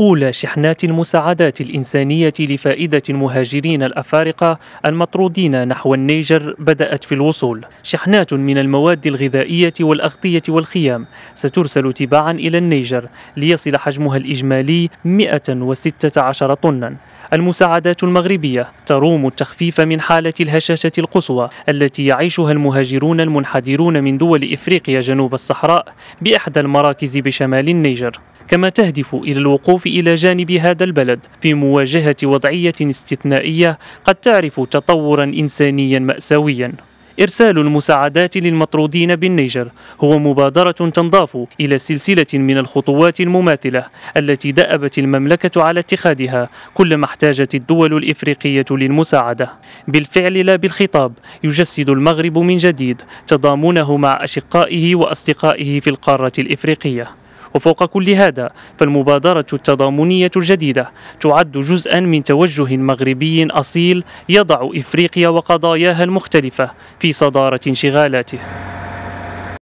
أولى شحنات المساعدات الإنسانية لفائدة المهاجرين الأفارقة المطرودين نحو النيجر بدأت في الوصول شحنات من المواد الغذائية والأغطية والخيام سترسل تباعا إلى النيجر ليصل حجمها الإجمالي 116 طنا المساعدات المغربية تروم التخفيف من حالة الهشاشة القصوى التي يعيشها المهاجرون المنحدرون من دول إفريقيا جنوب الصحراء بإحدى المراكز بشمال النيجر كما تهدف إلى الوقوف إلى جانب هذا البلد في مواجهة وضعية استثنائية قد تعرف تطورا إنسانيا مأساويا إرسال المساعدات للمطرودين بالنيجر هو مبادرة تنضاف إلى سلسلة من الخطوات المماثلة التي دأبت المملكة على اتخاذها كلما احتاجت الدول الإفريقية للمساعدة بالفعل لا بالخطاب يجسد المغرب من جديد تضامنه مع أشقائه وأصدقائه في القارة الإفريقية وفوق كل هذا فالمبادرة التضامنية الجديدة تعد جزءا من توجه مغربي أصيل يضع إفريقيا وقضاياها المختلفة في صدارة انشغالاته